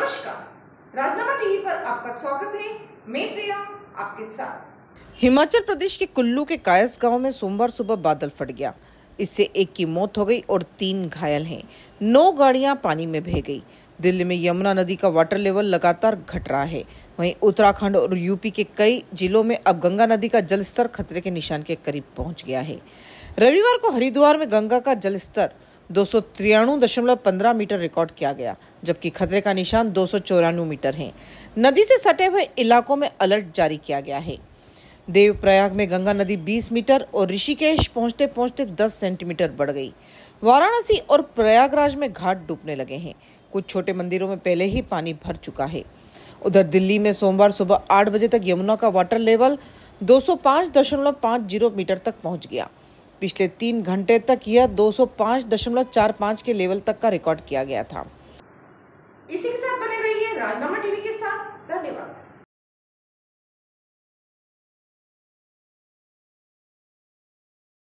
नमस्कार राजनामा टीवी पर आपका स्वागत है मैं प्रिया आपके साथ हिमाचल प्रदेश के कुल्लू के कायस गांव में सोमवार सुबह बादल फट गया इससे एक की मौत हो गई और तीन घायल हैं नौ गाड़ियां पानी में बह गई दिल्ली में यमुना नदी का वाटर लेवल लगातार घट रहा है वहीं उत्तराखंड और यूपी के कई जिलों में अब गंगा नदी का जलस्तर खतरे के निशान के करीब पहुंच गया है रविवार को हरिद्वार में गंगा का जलस्तर स्तर दो मीटर रिकॉर्ड किया गया जबकि खतरे का निशान दो मीटर है नदी से सटे हुए इलाकों में अलर्ट जारी किया गया है देवप्रयाग में गंगा नदी 20 मीटर और ऋषिकेश पहुंचते पहुंचते 10 सेंटीमीटर बढ़ गई वाराणसी और प्रयागराज में घाट डूबने लगे हैं कुछ छोटे मंदिरों में पहले ही पानी भर चुका है उधर दिल्ली में सोमवार सुबह आठ बजे तक यमुना का वाटर लेवल 205.50 मीटर तक पहुंच गया पिछले तीन घंटे तक यह 205.45 के लेवल तक का रिकॉर्ड किया गया था